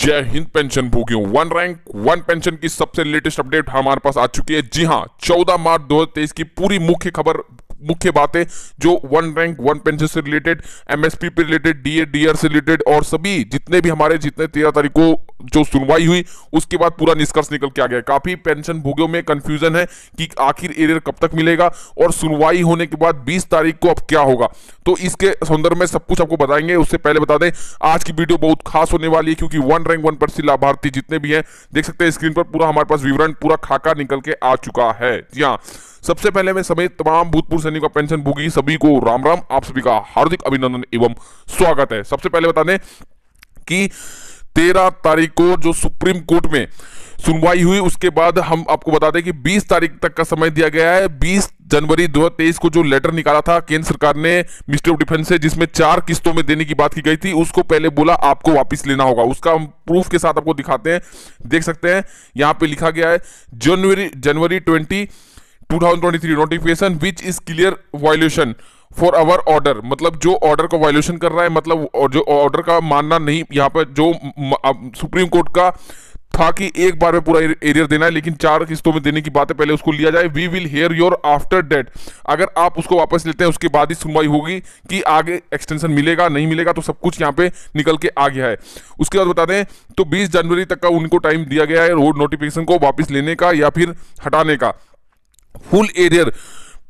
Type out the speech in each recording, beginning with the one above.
जय हिंद पेंशन भोगियों वन रैंक वन पेंशन की सबसे लेटेस्ट अपडेट हमारे पास आ चुकी है जी हाँ 14 मार्च 2023 की पूरी मुख्य खबर मुख्य बातें जो वन रैंक वन पेंशन से रिलेटेड एमएसपी पे रिलेटेड डीए डीआर से रिलेटेड और सभी जितने भी हमारे जितने तेरह तारीख को जो सुनवाई हुई उसके बाद पूरा निष्कर्ष निकल के आ गया काफी पेंशन भोगियों में कंफ्यूजन है कि आखिर एरियर कब तक मिलेगा और सुनवाई होने के बाद 20 तारीख को अब क्या होगा तो इसके संदर्भ में सब कुछ आपको बताएंगे उससे पहले बता दें आज की वीडियो बहुत खास होने वाली है क्योंकि वन रैंक वन पर्सी लाभार्थी जितने भी हैं देख सकते हैं स्क्रीन पर पूरा हमारे पास विवरण पूरा खाका निकल के आ चुका है जी हाँ सबसे पहले मैं समेत तमाम भूतपूर्व सैनिक और पेंशन भोगी सभी को राम राम आप सभी का हार्दिक अभिनंदन एवं स्वागत है सबसे पहले बता दें कि तेरह तारीख को जो सुप्रीम कोर्ट में सुनवाई हुई उसके बाद हम आपको बता दें कि 20 तारीख तक का समय दिया गया है 20 जनवरी 2023 को जो लेटर निकाला था केंद्र सरकार ने मिनिस्ट्री ऑफ डिफेंस से जिसमें चार किस्तों में देने की बात की गई थी उसको पहले बोला आपको वापस लेना होगा उसका हम प्रूफ के साथ आपको दिखाते हैं देख सकते हैं यहाँ पे लिखा गया है जनवरी जनवरी twenty 2023 notification which is clear violation for our order मतलब जो ऑर्डर का वायलेशन कर रहा है मतलब जो ऑर्डर का मानना नहीं यहाँ पर जो सुप्रीम कोर्ट का था कि एक बार में पूरा एरियर देना है लेकिन चार किस्तों में देने की बात है पहले उसको लिया जाए we will hear your after date अगर आप उसको वापस लेते हैं उसके बाद ही सुनवाई होगी कि आगे एक्सटेंशन मिलेगा नहीं मिलेगा तो सब कुछ यहाँ पे निकल के आ गया है उसके बाद बता दें तो 20 जनवरी तक का उनको टाइम दिया गया है रोड नोटिफिकेशन को वापस लेने का या फिर हटाने का फुल एरियर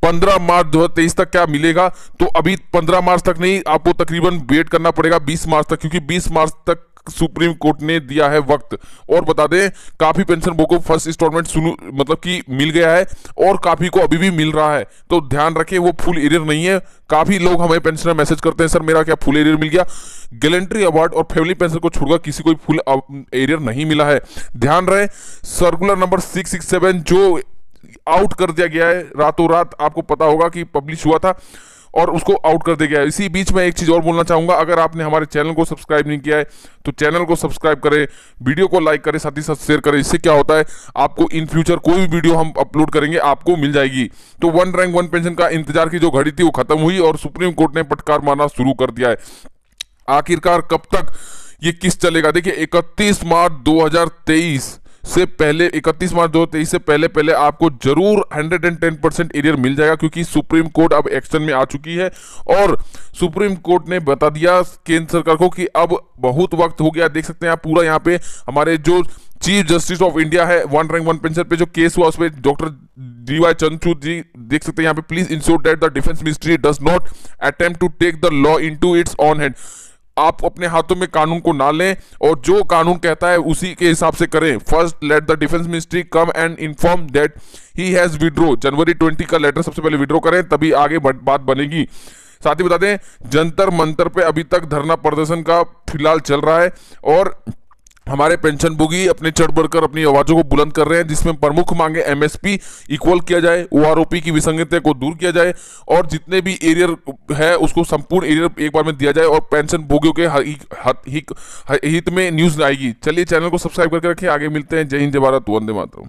15 मार्च 2023 तक क्या मिलेगा तो अभी 15 मार्च तक नहीं आपको तकरीबन वेट करना पड़ेगा 20 मार्च तक क्योंकि 20 मार्च तक सुप्रीम कोर्ट ने दिया है वक्त और बता दें काफी पेंशन बो को फर्स्ट इंस्टॉलमेंट मतलब कि मिल गया है और काफी को अभी भी मिल रहा है तो ध्यान रखें वो फुल एरियर नहीं है काफी लोग हमें पेंशनर मैसेज करते हैं सर मेरा क्या फुल एरियर मिल गया गैलेंट्री अवार्ड और फैमिली पेंशन को छोड़कर किसी को फुल एरियर नहीं मिला है ध्यान रहे circular number six six seven जो आउट कर दिया गया है रातों रात आपको पता होगा कि पब्लिश हुआ था और उसको आउट कर दिया गया है इसी बीच में एक चीज़ और बोलना चाहूँगा अगर आपने हमारे चैनल को सब्सक्राइब नहीं किया है तो चैनल को सब्सक्राइब करें वीडियो को लाइक करें साथ ही साथ शेयर करें इससे क्या होता है आपको इन फ्यूचर कोई भी वीडियो हम अपलोड करेंगे आपको मिल जाएगी तो वन रैंक वन पेंशन का इंतजार की जो घड़ी थी वो खत्म हुई और सुप्रीम कोर्ट ने पटकार मारना शुरू कर दिया है आखिरकार कब तक ये किस चलेगा देखिए इकतीस मार्च दो से पहले 31 मार्च 2023 से पहले पहले आपको जरूर 110 परसेंट एरियर मिल जाएगा क्योंकि सुप्रीम कोर्ट अब एक्शन में आ चुकी है और सुप्रीम कोर्ट ने बता दिया केंद्र सरकार को कि अब बहुत वक्त हो गया देख सकते हैं आप पूरा यहाँ पे हमारे जो चीफ जस्टिस ऑफ इंडिया है वन रैंक वन पेंशन पे जो केस हुआ उस पर doctor D Y Chandrachud ji देख सकते हैं यहाँ पे please ensure that the defence ministry does not attempt to take the law into its own hand आप अपने हाथों में कानून को ना लें और जो कानून कहता है उसी के हिसाब से करें first let the defence ministry come and inform that he has withdraw January twenty का लेटर सबसे पहले विड्रो करें तभी आगे बात बनेगी साथ ही बता दें जंतर मंतर पे अभी तक धरना प्रदर्शन का फिलहाल चल रहा है और हमारे पेंशन भोगी अपने चढ़ बढ़कर अपनी आवाज़ों को बुलंद कर रहे हैं जिसमें प्रमुख मांगे एमएसपी इक्वल किया जाए ओ की विसंगता को दूर किया जाए और जितने भी एरियर है उसको संपूर्ण एरियर एक बार में दिया जाए और पेंशन भोगियों के हित में न्यूज़ आएगी चलिए चैनल को सब्सक्राइब करके रखें आगे मिलते हैं जय हिंद जय भारत वंदे मातरम